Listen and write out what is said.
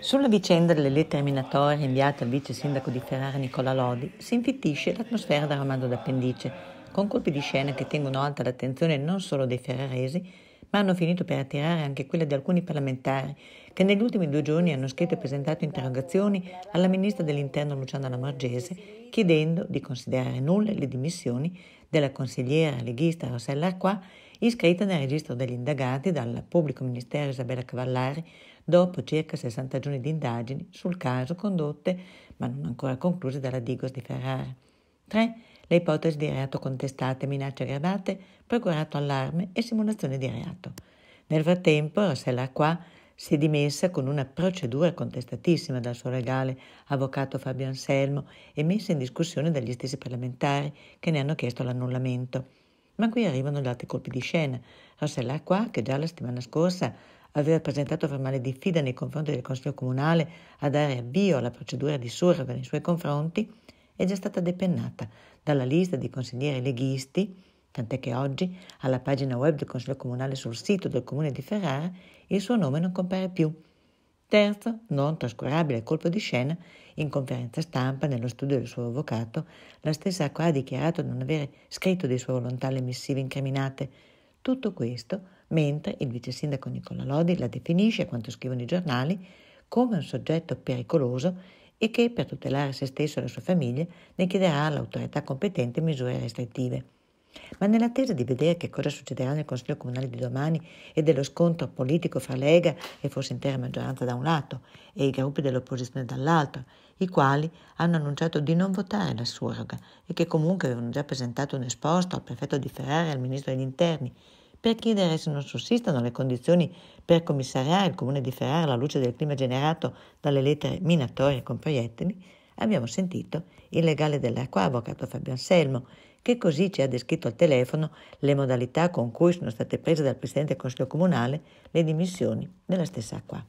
Sulla vicenda delle lettere minatorie inviate al vice sindaco di Ferrara Nicola Lodi si infittisce l'atmosfera da romanzo d'Appendice, con colpi di scena che tengono alta l'attenzione non solo dei ferraresi, ma hanno finito per attirare anche quella di alcuni parlamentari che negli ultimi due giorni hanno scritto e presentato interrogazioni alla ministra dell'Interno Luciana Lamorgese chiedendo di considerare nulle le dimissioni della consigliera leghista Rossella Arquà iscritta nel registro degli indagati dal pubblico ministero Isabella Cavallari dopo circa 60 giorni di indagini sul caso condotte ma non ancora concluse dalla Digos di Ferrara. 3. Le ipotesi di reato contestate, minacce aggravate, procurato allarme e simulazione di reato. Nel frattempo, Rossella Acqua si è dimessa con una procedura contestatissima dal suo legale, avvocato Fabio Anselmo, e messa in discussione dagli stessi parlamentari che ne hanno chiesto l'annullamento. Ma qui arrivano gli altri colpi di scena. Rossella Acqua, che già la settimana scorsa aveva presentato formale diffida nei confronti del Consiglio Comunale a dare avvio alla procedura di surroga nei suoi confronti, è già stata depennata dalla lista di consiglieri leghisti, tant'è che oggi alla pagina web del Consiglio Comunale sul sito del Comune di Ferrara il suo nome non compare più. Terzo, non trascurabile colpo di scena, in conferenza stampa, nello studio del suo avvocato, la stessa Acqua ha dichiarato di non avere scritto di sua volontà le missive incriminate. Tutto questo mentre il vice sindaco Nicola Lodi la definisce, a quanto scrivono i giornali, come un soggetto pericoloso e che, per tutelare se stesso e la sua famiglia, ne chiederà all'autorità competente misure restrittive. Ma nell'attesa di vedere che cosa succederà nel Consiglio Comunale di domani e dello scontro politico fra Lega e forse intera maggioranza da un lato e i gruppi dell'opposizione dall'altro, i quali hanno annunciato di non votare la surroga e che comunque avevano già presentato un esposto al prefetto di Ferrara e al ministro degli interni per chiedere se non sussistano le condizioni per commissariare il comune di Ferrara alla luce del clima generato dalle lettere minatorie con proiettili, abbiamo sentito il legale dell'acqua, avvocato Fabio Anselmo, che così ci ha descritto al telefono le modalità con cui sono state prese dal Presidente del Consiglio Comunale le dimissioni della stessa acqua.